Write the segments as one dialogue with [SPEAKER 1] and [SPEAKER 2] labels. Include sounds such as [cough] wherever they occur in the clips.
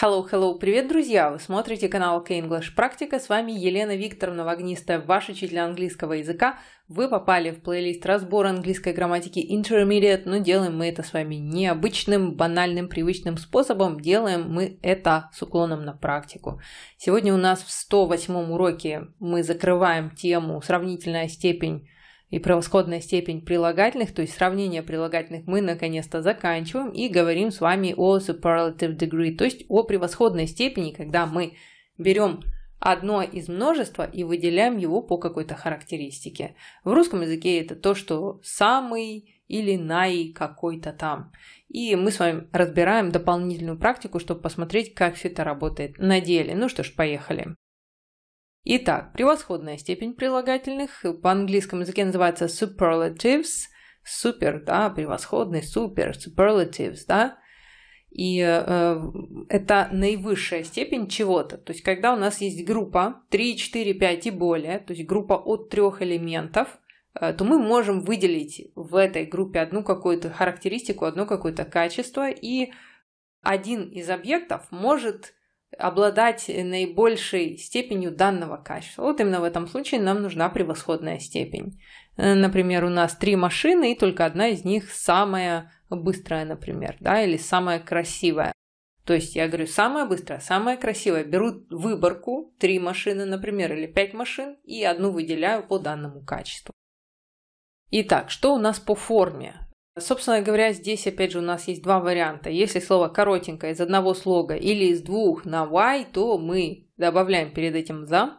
[SPEAKER 1] Hello, hello, привет, друзья! Вы смотрите канал K-English Практика, с вами Елена Викторовна Вагнистая, ваш учитель английского языка. Вы попали в плейлист «Разбор английской грамматики Intermediate», но делаем мы это с вами необычным, банальным, привычным способом, делаем мы это с уклоном на практику. Сегодня у нас в 108 уроке мы закрываем тему «Сравнительная степень и превосходная степень прилагательных, то есть сравнение прилагательных, мы наконец-то заканчиваем и говорим с вами о superlative degree, то есть о превосходной степени, когда мы берем одно из множества и выделяем его по какой-то характеристике. В русском языке это то, что самый или най какой-то там. И мы с вами разбираем дополнительную практику, чтобы посмотреть, как все это работает на деле. Ну что ж, поехали. Итак, превосходная степень прилагательных по английскому языке называется superlatives. Супер, да, превосходный, супер, superlatives, да. И э, это наивысшая степень чего-то. То есть, когда у нас есть группа 3, 4, 5 и более, то есть группа от трех элементов, э, то мы можем выделить в этой группе одну какую-то характеристику, одно какое-то качество, и один из объектов может обладать наибольшей степенью данного качества. Вот именно в этом случае нам нужна превосходная степень. Э, например, у нас три машины, и только одна из них самая быстрая, например, да, или самая красивая. То есть я говорю, самая быстрая, самая красивая. Беру выборку, три машины, например, или пять машин, и одну выделяю по данному качеству. Итак, что у нас по форме? Собственно говоря, здесь опять же у нас есть два варианта. Если слово коротенькое из одного слога или из двух на y, то мы добавляем перед этим за,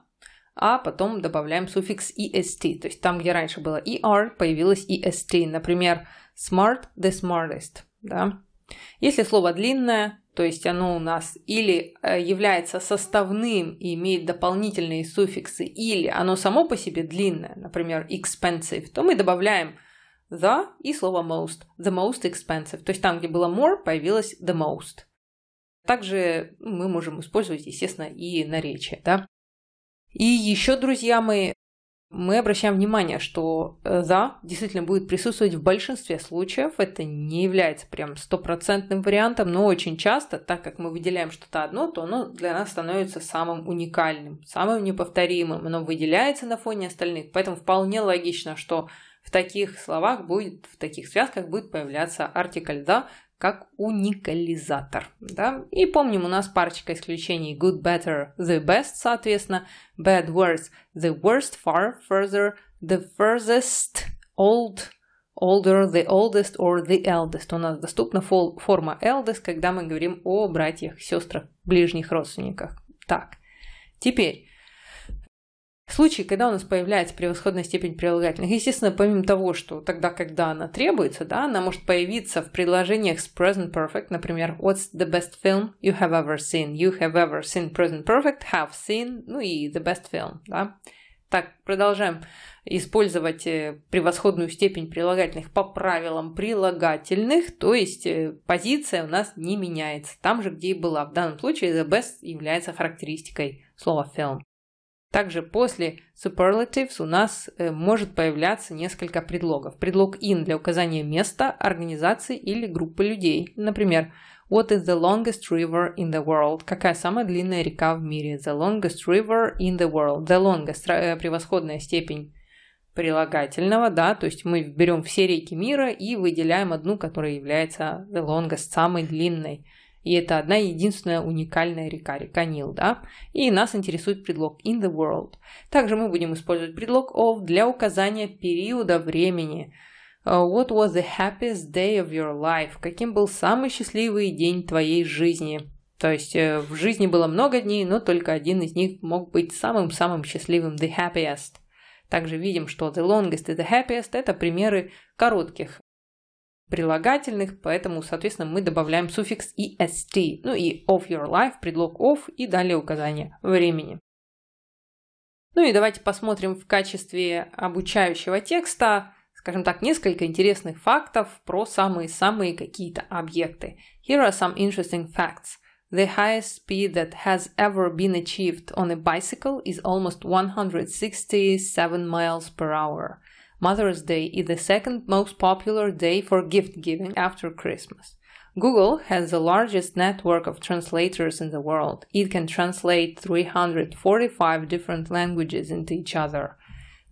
[SPEAKER 1] а потом добавляем суффикс est. То есть там, где раньше было er, появилось est. Например, smart – the smartest. Да? Если слово длинное, то есть оно у нас или э, является составным и имеет дополнительные суффиксы, или оно само по себе длинное, например, expensive, то мы добавляем – the и слово most. The most expensive. То есть там, где было more, появилось the most. Также мы можем использовать, естественно, и наречие. Да? И еще, друзья мои, мы обращаем внимание, что the э, действительно будет присутствовать в большинстве случаев. Это не является прям стопроцентным вариантом, но очень часто, так как мы выделяем что-то одно, то оно для нас становится самым уникальным, самым неповторимым. Оно выделяется на фоне остальных, поэтому вполне логично, что в таких словах будет, в таких связках будет появляться артикль да как уникализатор. Да? И помним, у нас парочка исключений good, better, the best, соответственно, bad, worse, the worst, far, further, the furthest, old, older, the oldest or the eldest. У нас доступна форма eldest, когда мы говорим о братьях, сестрах, ближних родственниках. Так, теперь Случаи, когда у нас появляется превосходная степень прилагательных, естественно, помимо того, что тогда, когда она требуется, да, она может появиться в предложениях с present perfect, например, What's the best film you have ever seen? You have ever seen present perfect, have seen, ну и the best film, да. Так, продолжаем использовать э, превосходную степень прилагательных по правилам прилагательных, то есть э, позиция у нас не меняется там же, где и была. В данном случае the best является характеристикой слова film. Также после superlatives у нас э, может появляться несколько предлогов. Предлог in для указания места, организации или группы людей. Например, What is the longest river in the world? Какая самая длинная река в мире? The longest river in the world. The longest э, – превосходная степень прилагательного, да, то есть мы берем все реки мира и выделяем одну, которая является the longest, самой длинной. И это одна единственная уникальная река, река Нил, да? И нас интересует предлог in the world. Также мы будем использовать предлог of для указания периода времени. Э, What was the happiest day of your life? Каким был самый счастливый день твоей жизни? То есть э, в жизни было много дней, но только один из них мог быть самым-самым счастливым, the happiest. Также видим, что the longest и the happiest – это примеры коротких прилагательных, поэтому, соответственно, мы добавляем суффикс «est», ну и «of your life», предлог «of» и далее указание времени. Ну и давайте посмотрим в качестве обучающего текста, скажем так, несколько интересных фактов про самые-самые какие-то объекты. Here are some interesting facts. The highest speed that has ever been achieved on a bicycle is almost 167 miles per hour. Mother's Day is the second most popular day for gift giving after Christmas. Google has the largest network of translators in the world. It can translate 345 different languages into each other.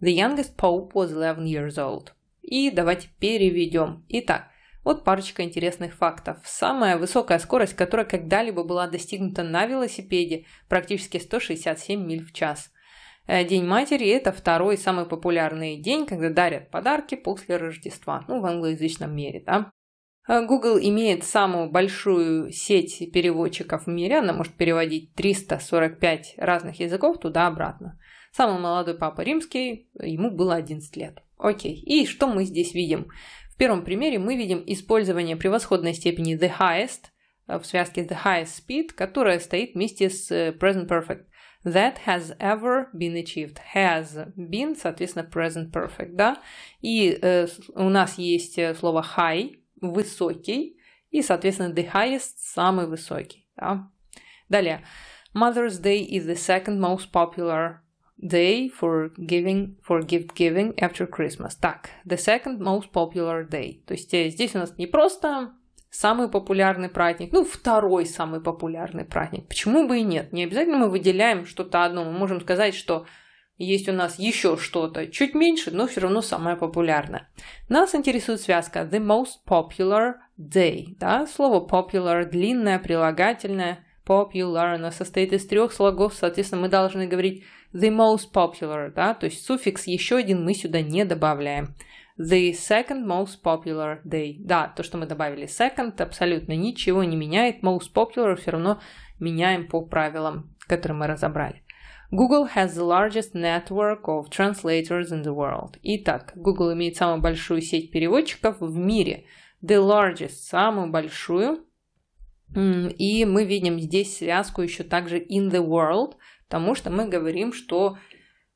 [SPEAKER 1] The youngest pope was 11 years old. И давайте переведем. Итак, вот парочка интересных фактов. Самая высокая скорость, которая когда-либо была достигнута на велосипеде, практически 167 миль в час – Э, день матери – это второй самый популярный день, когда дарят подарки после Рождества, ну, в англоязычном мире, да. Э, Google имеет самую большую сеть переводчиков в мире, она может переводить 345 разных языков туда-обратно. Самый молодой папа римский, ему было 11 лет. Окей, и что мы здесь видим? В первом примере мы видим использование превосходной степени the highest э, в связке с the highest speed, которая стоит вместе с present perfect – that has ever been achieved. Has been, соответственно, present perfect, да? И э, у нас есть э, слово high, высокий, и, соответственно, the highest, самый высокий, да? Далее. Mother's Day is the second most popular day for giving, for gift giving after Christmas. Так, the second most popular day. То есть э, здесь у нас не просто самый популярный праздник, ну, второй самый популярный праздник. Почему бы и нет? Не обязательно мы выделяем что-то одно. Мы можем сказать, что есть у нас еще что-то чуть меньше, но все равно самое популярное. Нас интересует связка the most popular day. Да? Слово popular длинное, прилагательное. Popular, оно состоит из трех слогов, соответственно, мы должны говорить the most popular, да, то есть суффикс еще один мы сюда не добавляем. The second most popular day. Да, то, что мы добавили second, абсолютно ничего не меняет. Most popular все равно меняем по правилам, которые мы разобрали. Google has the largest network of translators in the world. Итак, Google имеет самую большую сеть переводчиков в мире. The largest, самую большую. И мы видим здесь связку еще также in the world, потому что мы говорим, что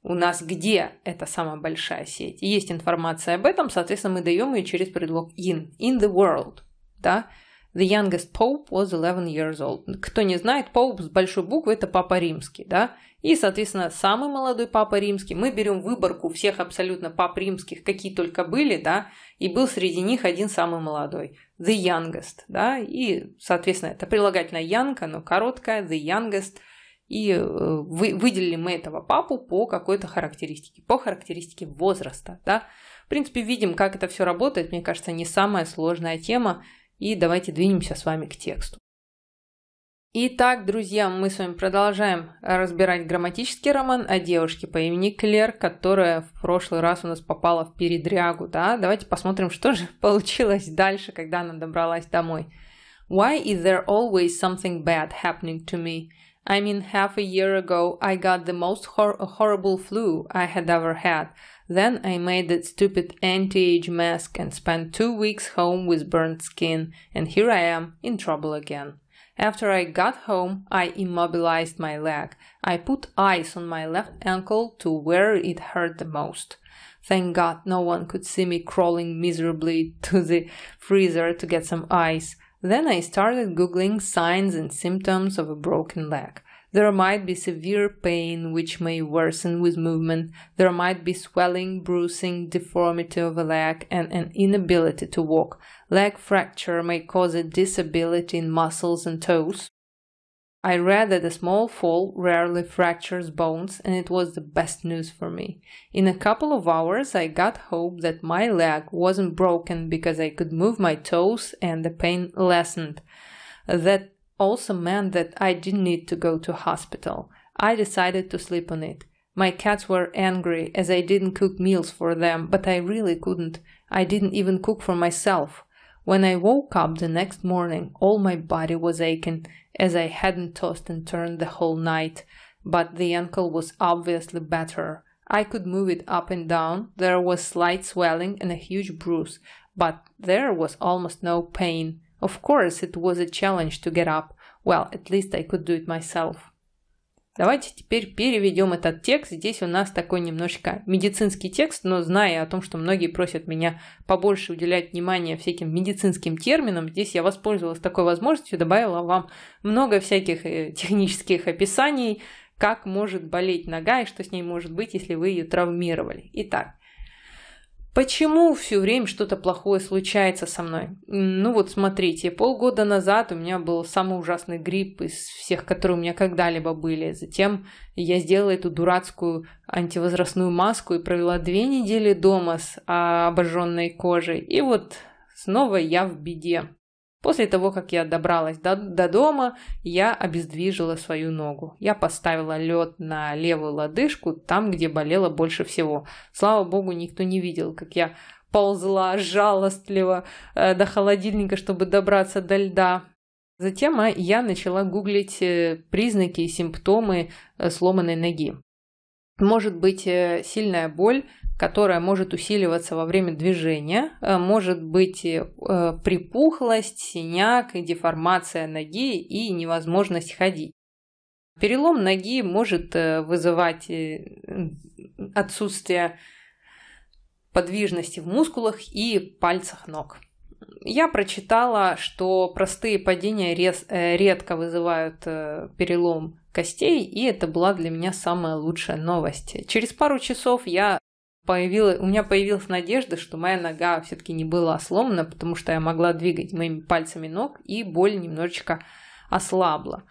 [SPEAKER 1] у нас где эта самая большая сеть. есть информация об этом, соответственно, мы даем ее через предлог in. In the world. Да? The youngest pope was 11 years old. Кто не знает, pope с большой буквы – это папа римский. Да? И, соответственно, самый молодой папа римский. Мы берем выборку всех абсолютно пап римских, какие только были, да, и был среди них один самый молодой. The youngest. Да? И, соответственно, это прилагательное young, оно короткое, the youngest – и э, вы, выделили мы этого папу по какой-то характеристике, по характеристике возраста. Да? В принципе, видим, как это все работает. Мне кажется, не самая сложная тема. И давайте двинемся с вами к тексту. Итак, друзья, мы с вами продолжаем разбирать грамматический роман о девушке по имени Клер, которая в прошлый раз у нас попала в передрягу, да? Давайте посмотрим, что же [laughs] получилось дальше, когда она добралась домой. Why is there always something bad happening to me? I mean, half a year ago, I got the most hor horrible flu I had ever had. Then I made that stupid anti-age mask and spent two weeks home with burnt skin, and here I am, in trouble again. After I got home, I immobilized my leg. I put ice on my left ankle to where it hurt the most. Thank God no one could see me crawling miserably to the freezer to get some ice. Then I started googling signs and symptoms of a broken leg. There might be severe pain, which may worsen with movement. There might be swelling, bruising, deformity of a leg, and an inability to walk. Leg fracture may cause a disability in muscles and toes. I read that a small fall rarely fractures bones, and it was the best news for me. In a couple of hours, I got hope that my leg wasn't broken because I could move my toes and the pain lessened. That also meant that I didn't need to go to hospital. I decided to sleep on it. My cats were angry as I didn't cook meals for them, but I really couldn't. I didn't even cook for myself. When I woke up the next morning, all my body was aching, as I hadn't tossed and turned the whole night, but the ankle was obviously better. I could move it up and down, there was slight swelling and a huge bruise, but there was almost no pain. Of course, it was a challenge to get up. Well, at least I could do it myself. Давайте теперь переведем этот текст. Здесь у нас такой немножечко медицинский текст, но зная о том, что многие просят меня побольше уделять внимание всяким медицинским терминам, здесь я воспользовалась такой возможностью, добавила вам много всяких э, [laughs] технических описаний, как может болеть нога и что с ней может быть, если вы ее травмировали. Итак, Почему все время что-то плохое случается со мной? Ну вот смотрите, полгода назад у меня был самый ужасный грипп из всех, которые у меня когда-либо были. Затем я сделала эту дурацкую антивозрастную маску и провела две недели дома с обожженной кожей. И вот снова я в беде. После того, как я добралась до, до дома, я обездвижила свою ногу. Я поставила лед на левую лодыжку, там, где болело больше всего. Слава богу, никто не видел, как я ползла жалостливо э, до холодильника, чтобы добраться до льда. Затем а, я начала гуглить э, признаки и симптомы э, сломанной ноги может быть э, сильная боль, которая может усиливаться во время движения, э, может быть э, припухлость, синяк, деформация ноги и невозможность ходить. Перелом ноги может вызывать отсутствие подвижности в мускулах и пальцах ног. Я прочитала, что простые падения редко вызывают перелом костей, и это была для меня самая лучшая новость. Через пару часов я появилась, у меня появилась надежда, что моя нога все-таки не была сломана, потому что я могла двигать моими пальцами ног, и боль немножечко ослабла.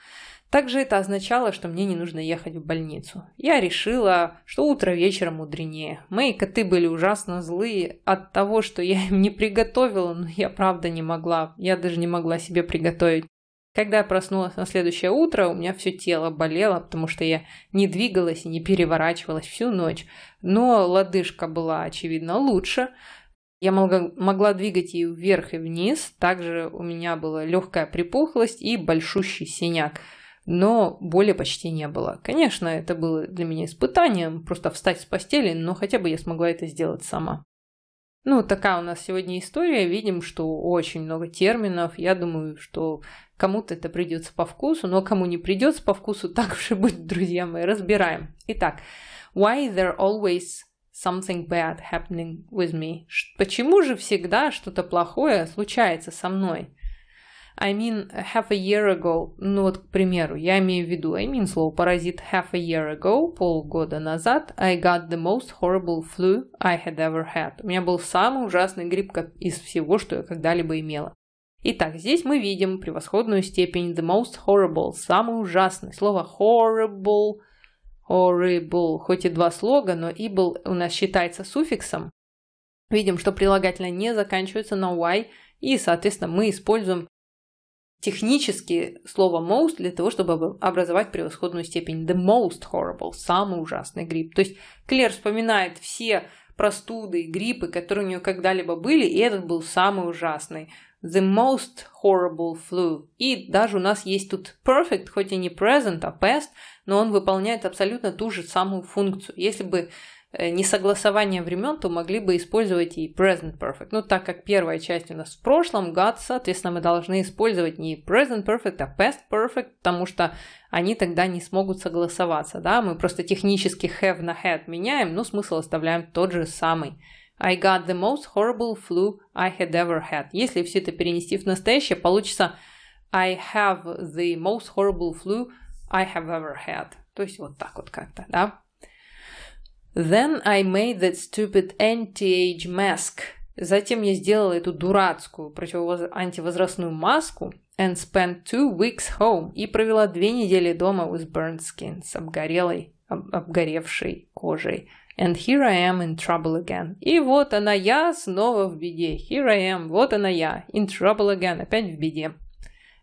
[SPEAKER 1] Также это означало, что мне не нужно ехать в больницу. Я решила, что утро вечером мудренее. Мои коты были ужасно злые от того, что я [laughs] им не приготовила, но я правда не могла. Я даже не могла себе приготовить когда я проснулась на следующее утро, у меня все тело болело, потому что я не двигалась и не переворачивалась всю ночь. Но лодыжка была, очевидно, лучше. Я могла, могла двигать ее вверх и вниз. Также у меня была легкая припухлость и большущий синяк. Но боли почти не было. Конечно, это было для меня испытанием, просто встать с постели, но хотя бы я смогла это сделать сама. Ну, такая у нас сегодня история. Видим, что очень много терминов. Я думаю, что кому-то это придется по вкусу, но кому не придется по вкусу, [laughs] так уж и будет, друзья мои. Разбираем. Итак, why there always something bad happening with me? Почему же всегда что-то плохое случается со мной? I mean half a year ago. Ну вот, к примеру, я имею в виду I mean слово паразит half a year ago, полгода назад, I got the most horrible flu I had ever had. У меня был самый ужасный грипп как из всего, что я когда-либо имела. Итак, здесь мы видим превосходную степень the most horrible, самый ужасный. Слово horrible, horrible, хоть и два слога, но и был у нас считается суффиксом. Видим, что прилагательное не заканчивается на y, и, соответственно, мы используем технически слово most для того, чтобы образовать превосходную степень. The most horrible, самый ужасный грипп. То есть Клер вспоминает все простуды и гриппы, которые у нее когда-либо были, и этот был самый ужасный. The most horrible flu. И даже у нас есть тут perfect, хоть и не present, а past, но он выполняет абсолютно ту же самую функцию. Если бы Э, несогласование времен, то могли бы использовать и present perfect. Ну так как первая часть у нас в прошлом, God, соответственно, мы должны использовать не present perfect, а past perfect, потому что они тогда не смогут согласоваться, да, мы просто технически have на had меняем, но смысл оставляем тот же самый. I got the most horrible flu I had ever had. Если все это перенести в настоящее, получится I have the most horrible flu I have ever had. То есть вот так вот как-то, да. Then I made that stupid anti-age mask. Затем я сделала эту дурацкую противовоз... антивозрастную маску and spent two weeks home и провела две недели дома with burnt skin, с обгорелой, об, обгоревшей кожей. And here I am in trouble again. И вот она я снова в беде. Here I am, вот она я, in trouble again, опять в беде.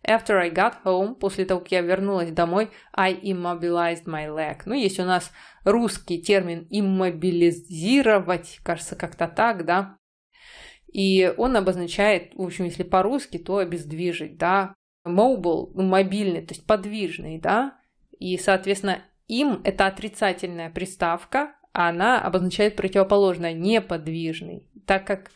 [SPEAKER 1] After I got home, после того, как я вернулась домой, I immobilized my leg. Ну, есть у нас русский термин иммобилизировать, кажется, как-то так, да. И он обозначает, в общем, если по-русски, то обездвижить, да. Mobile, ну, мобильный, то есть подвижный, да. И, соответственно, им это отрицательная приставка, а она обозначает противоположное, неподвижный. Так как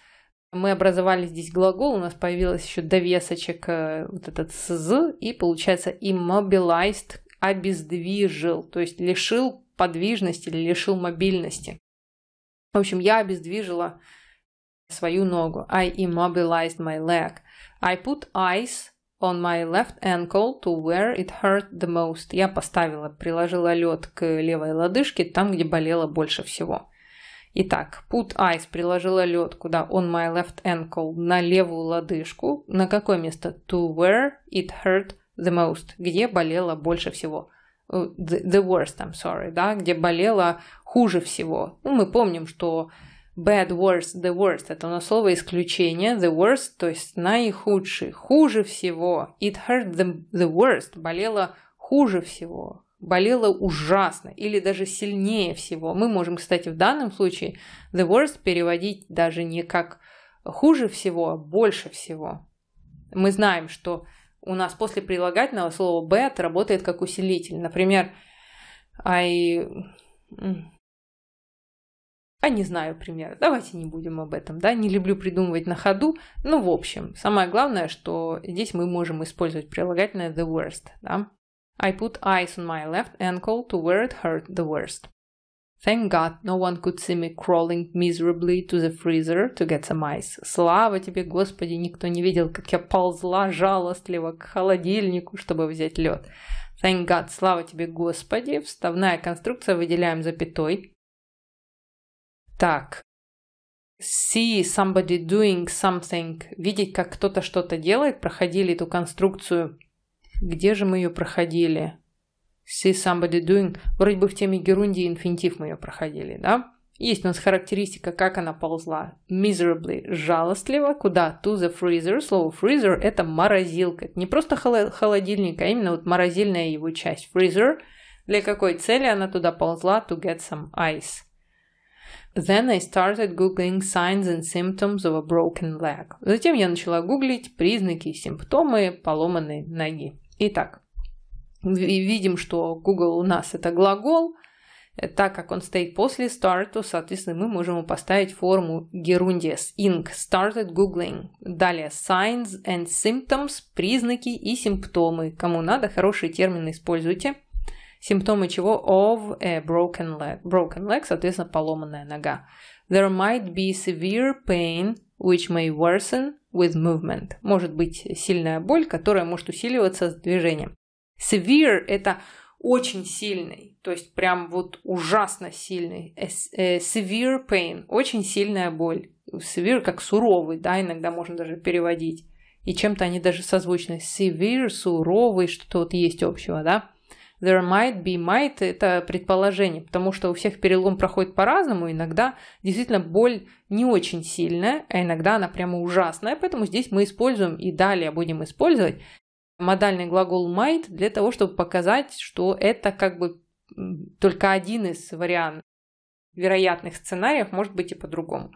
[SPEAKER 1] мы образовали здесь глагол, у нас появилось еще довесочек э, вот этот сз и получается immobilized – обездвижил, то есть лишил подвижности или лишил мобильности. В общем, я обездвижила свою ногу. I immobilized my leg. I put ice on my left ankle to where it hurt the most. Я поставила, приложила лед к левой лодыжке, там, где болело больше всего. Итак, put ice приложила лед куда on my left ankle на левую лодыжку. На какое место? To where it hurt the most. Где болело больше всего. Э, the, the worst, I'm sorry, да, где болело хуже всего. Ну, мы помним, что bad, worst, the worst – это у нас слово исключение, the worst, то есть наихудший, хуже всего. It hurt the, the worst, болело хуже всего болела ужасно или даже сильнее всего. Мы можем, кстати, в данном случае the worst переводить даже не как хуже всего, а больше всего. Мы знаем, что у нас после прилагательного слова bad работает как усилитель. Например, I... А не знаю пример. Давайте не будем об этом, да? Не люблю придумывать на ходу. Ну, в общем, самое главное, что здесь мы можем использовать прилагательное the worst, да? I put ice on my left ankle to where it hurt the worst. Thank God no one could see me crawling miserably to the freezer to get some ice. Слава тебе, Господи, никто не видел, как я ползла жалостливо к холодильнику, чтобы взять лед. Thank God, слава тебе, Господи. Вставная конструкция, выделяем запятой. Так. See somebody doing something. Видеть, как кто-то что-то делает. Проходили эту конструкцию где же мы ее проходили? See somebody doing. Вроде бы в теме Герунди инфинитив мы ее проходили, да? Есть у нас характеристика, как она ползла. Miserably – жалостливо. Куда? To the freezer. Слово freezer – это морозилка. Это не просто холодильник, а именно вот морозильная его часть. Freezer. Для какой цели она туда ползла? To get some ice. Then I started googling signs and symptoms of a broken leg. Затем я начала гуглить признаки и симптомы поломанной ноги. Итак, видим, что Google у нас это глагол. Э, так как он стоит после start, то, соответственно, мы можем ему поставить форму gerundies. ing. Started Googling. Далее signs and symptoms. Признаки и симптомы. Кому надо, хорошие термины используйте. Симптомы чего? Of a broken leg. Broken leg, соответственно, поломанная нога. There might be severe pain, which may worsen with movement. Может быть сильная боль, которая может усиливаться с движением. Severe – это очень сильный, то есть прям вот ужасно сильный. Э, э, severe pain – очень сильная боль. Severe как суровый, да, иногда можно даже переводить. И чем-то они даже созвучны. Severe, суровый, что-то вот есть общего, да there might be might – это предположение, потому что у всех перелом проходит по-разному, иногда действительно боль не очень сильная, а иногда она прямо ужасная, поэтому здесь мы используем и далее будем использовать модальный глагол might для того, чтобы показать, что это как бы только один из вариантов вероятных сценариев, может быть и по-другому.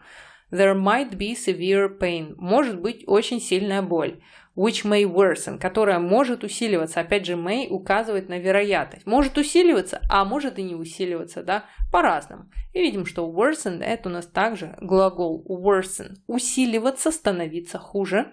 [SPEAKER 1] There might be severe pain. Может быть очень сильная боль. Which may worsen, которая может усиливаться. Опять же, may указывает на вероятность. Может усиливаться, а может и не усиливаться, да, по-разному. И видим, что worsen это у нас также глагол worsen. Усиливаться, становиться хуже.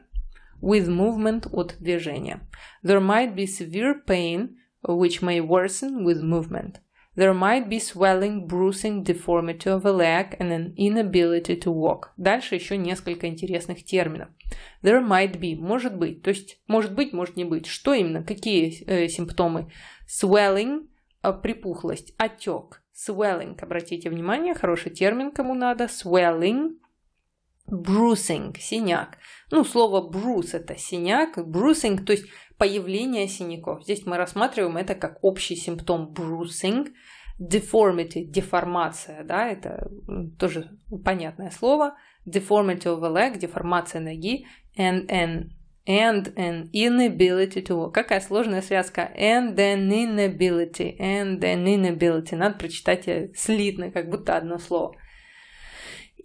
[SPEAKER 1] With movement от движения. There might be severe pain, which may worsen with movement. There might be swelling, bruising, deformity of a leg and an inability to walk. Дальше еще несколько интересных терминов. There might be – может быть, то есть может быть, может не быть. Что именно, какие э, симптомы? Swelling э, припухлость, отек. Swelling – обратите внимание, хороший термин, кому надо. Swelling – bruising, синяк. Ну, слово bruise это синяк, bruising, то есть появление синяков. Здесь мы рассматриваем это как общий симптом bruising, deformity, деформация, да, это тоже понятное слово, deformity of a leg, деформация ноги, and an and an inability to walk. Какая сложная связка. And an inability. And an inability. Надо прочитать слитно, как будто одно слово.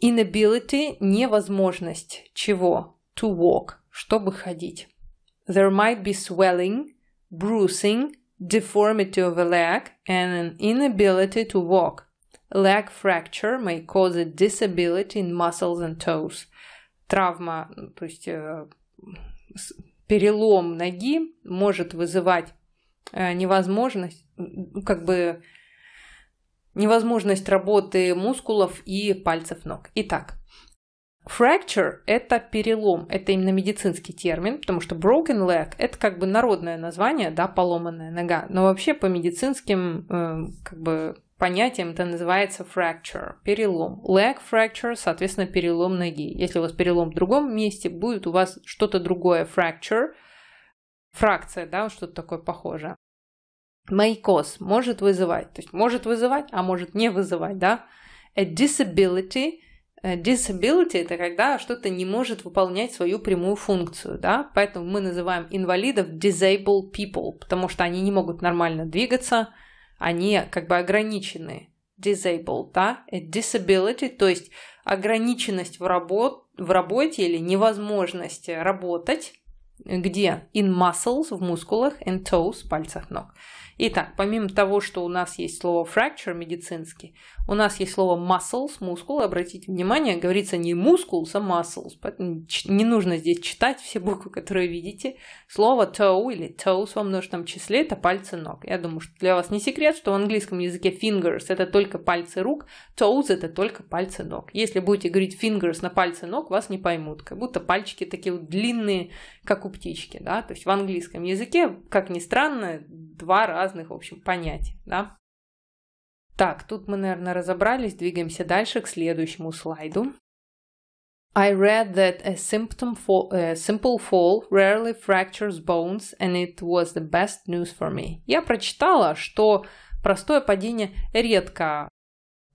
[SPEAKER 1] Inability – невозможность чего? To walk. Чтобы ходить there might be swelling, bruising, deformity of a leg, and an inability to walk. Leg fracture may cause a disability in muscles and toes. Травма, то есть перелом ноги может вызывать невозможность, как бы невозможность работы мускулов и пальцев ног. Итак, Fracture – это перелом, это именно медицинский термин, потому что broken leg – это как бы народное название, да, поломанная нога, но вообще по медицинским э, как бы понятиям это называется fracture, перелом. Leg fracture, соответственно, перелом ноги. Если у вас перелом в другом месте, будет у вас что-то другое fracture, фракция, да, что-то такое похожее. Майкоз может вызывать, то есть может вызывать, а может не вызывать, да. A disability – Э, disability – это когда что-то не может выполнять свою прямую функцию, да, поэтому мы называем инвалидов disabled people, потому что они не могут нормально двигаться, они как бы ограничены. Disabled, да, э, disability, то есть ограниченность в, работ, в работе или невозможность работать, где? In muscles, в мускулах, and toes, пальцах ног. Итак, помимо того, что у нас есть слово fracture медицинский, у нас есть слово muscles, мускул. Обратите внимание, говорится не muscles, а muscles. не нужно здесь читать все буквы, которые видите. Слово toe или toes во множественном числе – это пальцы ног. Я думаю, что для вас не секрет, что в английском языке fingers – это только пальцы рук, toes – это только пальцы ног. Если будете говорить fingers на пальцы ног, вас не поймут. Как будто пальчики такие вот длинные, как у птички. Да? То есть в английском языке, как ни странно, два разных, в общем, понятия. Да? Так, тут мы, наверное, разобрались, двигаемся дальше к следующему слайду. I read that a symptom for, uh, э, simple fall rarely fractures bones, and it was the best news for me. Я прочитала, что простое падение редко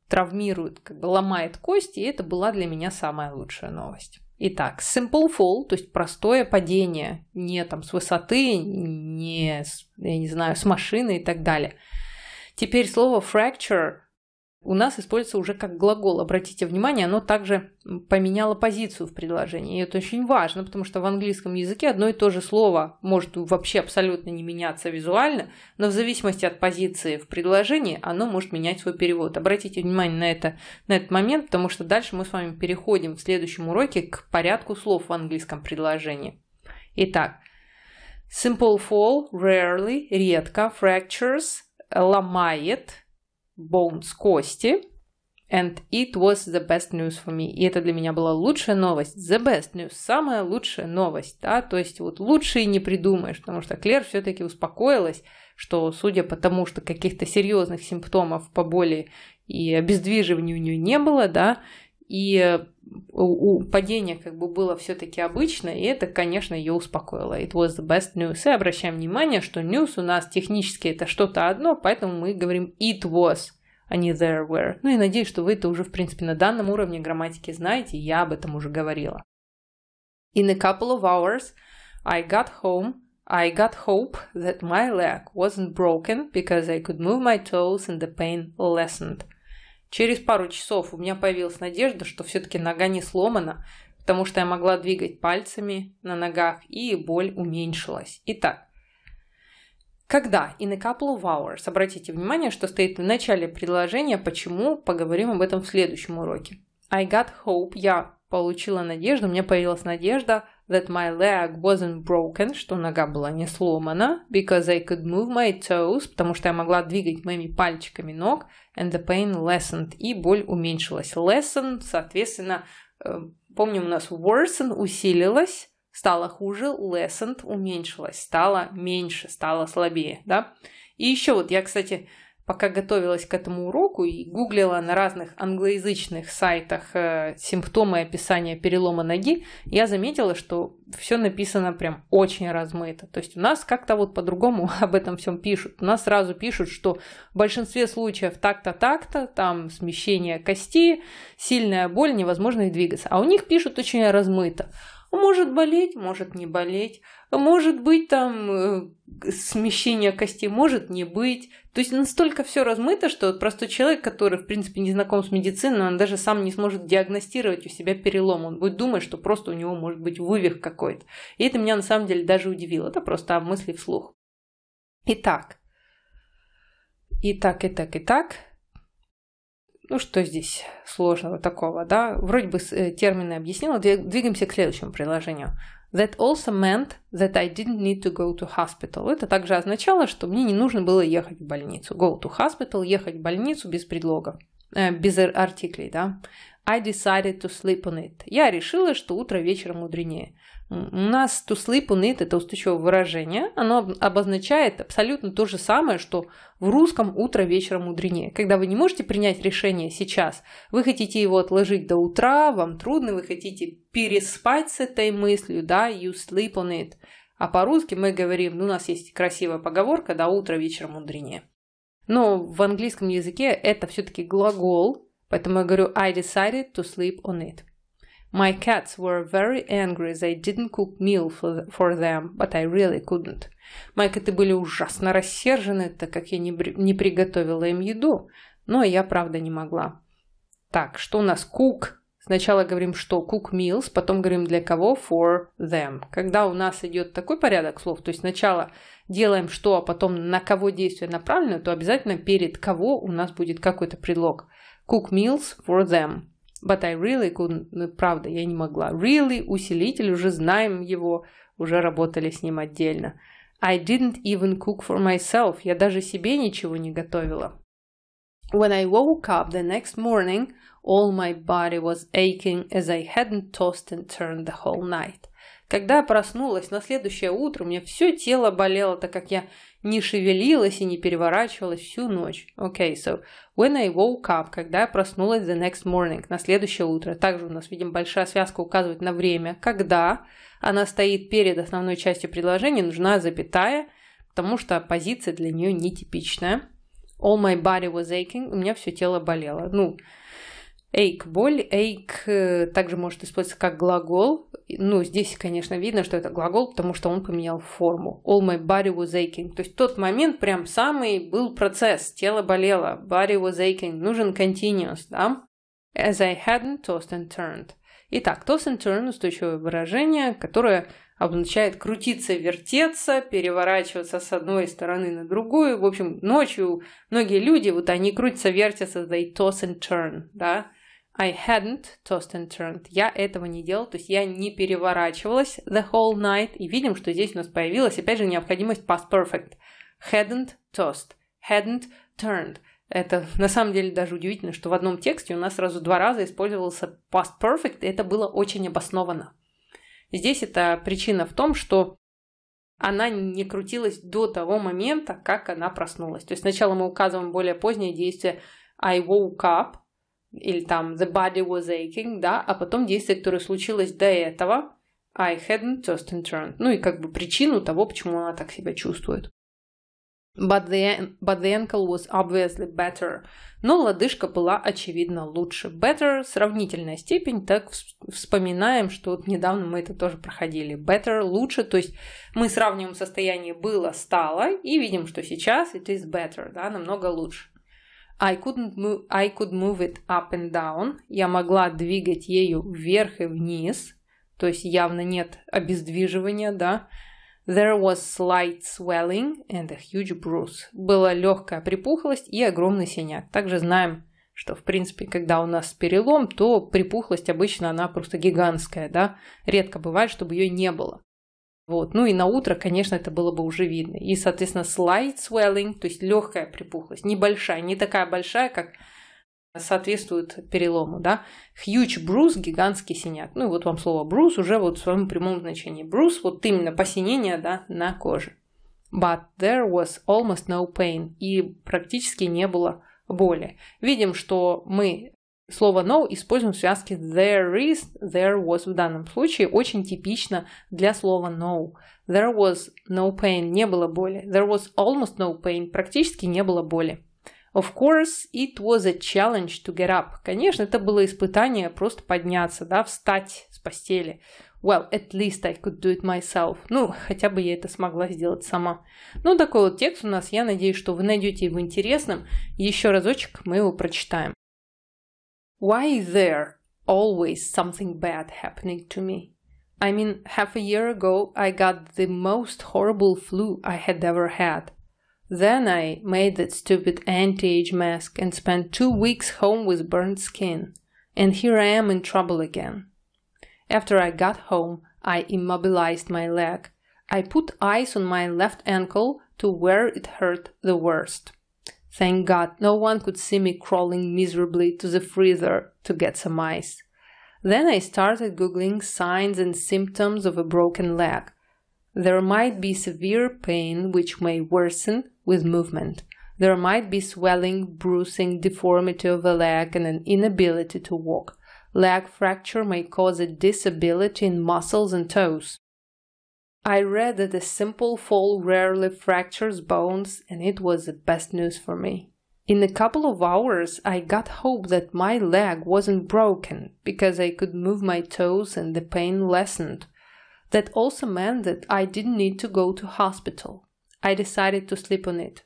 [SPEAKER 1] травмирует, как бы ломает кости, и это была для меня самая лучшая новость. Итак, simple fall, то есть простое падение, не там с высоты, не, я не знаю, с машины и так далее – Теперь слово fracture у нас используется уже как глагол. Обратите внимание, оно также поменяло позицию в предложении. И это очень важно, потому что в английском языке одно и то же слово может вообще абсолютно не меняться визуально, но в зависимости от позиции в предложении оно может менять свой перевод. Обратите внимание на, это, на этот момент, потому что дальше мы с вами переходим в следующем уроке к порядку слов в английском предложении. Итак, simple fall, rarely, редко, fractures – ломает bones, кости. And it was the best news for me. И это для меня была лучшая новость. The best news. Самая лучшая новость. Да? То есть вот лучше и не придумаешь. Потому что Клер все-таки успокоилась, что судя по тому, что каких-то серьезных симптомов по боли и обездвиживанию у нее не было, да, и э, у падения как бы было все-таки обычно, и это, конечно, ее успокоило. It was the best news. И обращаем внимание, что news у нас технически это что-то одно, поэтому мы говорим it was, а не there were. Ну и надеюсь, что вы это уже, в принципе, на данном уровне грамматики знаете, я об этом уже говорила. In a couple of hours I got home I got hope that my leg wasn't broken because I could move my toes and the pain lessened. Через пару часов у меня появилась надежда, что все-таки нога не сломана, потому что я могла двигать пальцами на ногах, и боль уменьшилась. Итак, когда in a couple of hours, обратите внимание, что стоит в начале предложения, почему, поговорим об этом в следующем уроке. I got hope, я получила надежду, у меня появилась надежда that my leg wasn't broken, что нога была не сломана, because I could move my toes, потому что я могла двигать моими пальчиками ног, and the pain lessened, и боль уменьшилась. Lessen, соответственно, э, помним у нас worsen усилилась, стало хуже, lessened уменьшилась, стало меньше, стало слабее, да? И еще вот я, кстати, пока готовилась к этому уроку и гуглила на разных англоязычных сайтах э, симптомы описания перелома ноги, я заметила, что все написано прям очень размыто. То есть у нас как-то вот по-другому [laughs] об этом всем пишут. У нас сразу пишут, что в большинстве случаев так-то, так-то, там смещение кости, сильная боль, невозможность двигаться. А у них пишут очень размыто. Может болеть, может не болеть может быть, там э, смещение костей может не быть. То есть настолько все размыто, что простой человек, который, в принципе, не знаком с медициной, он даже сам не сможет диагностировать у себя перелом. Он будет думать, что просто у него может быть вывих какой-то. И это меня на самом деле даже удивило. Это просто о мысли вслух. Итак. Итак, итак, итак. Ну что здесь сложного такого, да? Вроде бы э, термины объяснила. Двигаемся к следующему приложению. That also meant that I didn't need to go to hospital. Это также означало, что мне не нужно было ехать в больницу. Go to hospital, ехать в больницу без предлога, э, без артиклей, да. I decided to sleep on it. Я решила, что утро вечером мудренее. У нас to sleep on it это устойчивое выражение, оно обозначает абсолютно то же самое, что в русском утро вечером мудренее. Когда вы не можете принять решение сейчас, вы хотите его отложить до утра, вам трудно, вы хотите переспать с этой мыслью, да, you sleep on it. А по-русски мы говорим, ну, у нас есть красивая поговорка, да, утро вечером мудренее. Но в английском языке это все-таки глагол, поэтому я говорю I decided to sleep on it. My cats were very angry they didn't cook meal for them, but I really couldn't. Мои коты были ужасно рассержены, так как я не, не приготовила им еду, но я правда не могла. Так, что у нас cook? Сначала говорим, что cook meals, потом говорим для кого for them. Когда у нас идет такой порядок слов, то есть сначала делаем что, а потом на кого действие направлено, то обязательно перед кого у нас будет какой-то предлог. Cook meals for them. But I really couldn't, ну, правда, я не могла. Really, усилитель, уже знаем его, уже работали с ним отдельно. I didn't even cook for myself, я даже себе ничего не готовила. When I woke up the next morning, all my body was aching as I hadn't tossed and turned the whole night. Когда я проснулась на следующее утро, у меня все тело болело, так как я не шевелилась и не переворачивалась всю ночь. Okay, so when I woke up, когда я проснулась the next morning, на следующее утро. Также у нас, видим, большая связка указывает на время. Когда она стоит перед основной частью предложения, нужна запятая, потому что позиция для нее нетипичная. All my body was aching, у меня все тело болело. Ну, Эйк боль. эйк э, также может использоваться как глагол. Ну, здесь, конечно, видно, что это глагол, потому что он поменял форму. All my body was aching. То есть тот момент прям самый был процесс. Тело болело. Body was aching. Нужен continuous, да? As I hadn't tossed and turned. Итак, toss and turn – устойчивое выражение, которое обозначает крутиться, вертеться, переворачиваться с одной стороны на другую. В общем, ночью многие люди, вот они крутятся, вертятся, they toss and turn, да, I hadn't tossed and turned. Я этого не делал, то есть я не переворачивалась the whole night. И видим, что здесь у нас появилась, опять же, необходимость past perfect. Hadn't tossed, hadn't turned. Это [laughs] на самом деле даже удивительно, что в одном тексте у нас сразу два раза использовался past perfect, и это было очень обоснованно. Здесь это причина в том, что она не крутилась до того момента, как она проснулась. То есть сначала мы указываем более позднее действие I woke up, или там the body was aching, да, а потом действие, которое случилось до этого, I hadn't just and turned, ну и как бы причину того, почему она так себя чувствует. But the, but the ankle was obviously better. Но лодыжка была, очевидно, лучше. Better – сравнительная степень, так вспоминаем, что вот недавно мы это тоже проходили. Better – лучше, то есть мы сравниваем состояние было, стало, и видим, что сейчас it is better, да, намного лучше. I, couldn't move, I could move it up and down. Я могла двигать ею вверх и вниз. То есть явно нет обездвиживания, да. There was slight swelling and a huge bruise. Была легкая припухлость и огромный синяк. Также знаем, что, в принципе, когда у нас перелом, то припухлость обычно она просто гигантская, да. Редко бывает, чтобы ее не было. Вот. Ну и на утро, конечно, это было бы уже видно. И, соответственно, slight swelling, то есть легкая припухлость, небольшая, не такая большая, как соответствует перелому, да. Huge bruise, гигантский синяк. Ну и вот вам слово bruise уже вот в своем прямом значении. Bruise, вот именно посинение, да, на коже. But there was almost no pain. И практически не было боли. Видим, что мы Слово no используем в связке there is, there was в данном случае очень типично для слова no. There was no pain, не было боли. There was almost no pain, практически не было боли. Of course, it was a challenge to get up. Конечно, это было испытание просто подняться, да, встать с постели. Well, at least I could do it myself. Ну, хотя бы я это смогла сделать сама. Ну, такой вот текст у нас. Я надеюсь, что вы найдете его интересным. Еще разочек мы его прочитаем. Why is there always something bad happening to me? I mean, half a year ago, I got the most horrible flu I had ever had. Then I made that stupid anti age mask and spent two weeks home with burnt skin. And here I am in trouble again. After I got home, I immobilized my leg. I put ice on my left ankle to where it hurt the worst. Thank God no one could see me crawling miserably to the freezer to get some ice. Then I started googling signs and symptoms of a broken leg. There might be severe pain which may worsen with movement. There might be swelling, bruising, deformity of the leg, and an inability to walk. Leg fracture may cause a disability in muscles and toes. I read that a simple fall rarely fractures bones, and it was the best news for me. In a couple of hours, I got hope that my leg wasn't broken because I could move my toes and the pain lessened. That also meant that I didn't need to go to hospital. I decided to sleep on it.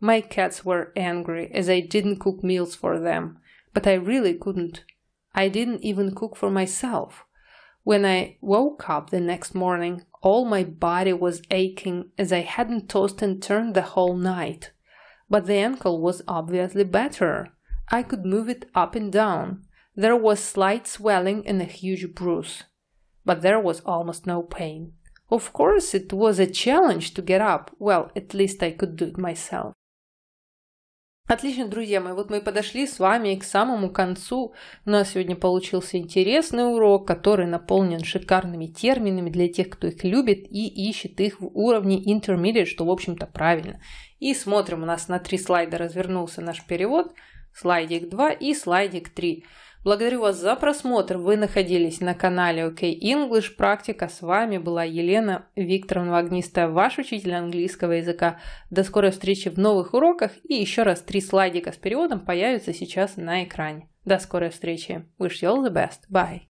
[SPEAKER 1] My cats were angry as I didn't cook meals for them, but I really couldn't. I didn't even cook for myself. When I woke up the next morning, all my body was aching as I hadn't tossed and turned the whole night. But the ankle was obviously better. I could move it up and down. There was slight swelling and a huge bruise. But there was almost no pain. Of course, it was a challenge to get up. Well, at least I could do it myself. Отлично, друзья мои, вот мы и подошли с вами к самому концу. У нас сегодня получился интересный урок, который наполнен шикарными терминами для тех, кто их любит и ищет их в уровне intermediate, что, в общем-то, правильно. И смотрим, у нас на три слайда развернулся наш перевод, слайдик 2 и слайдик 3. Благодарю вас за просмотр. Вы находились на канале OK English Практика. С вами была Елена Викторовна Вагнистая, ваш учитель английского языка. До скорой встречи в новых уроках. И еще раз три слайдика с переводом появятся сейчас на экране. До скорой встречи. Wish you all the best. Bye.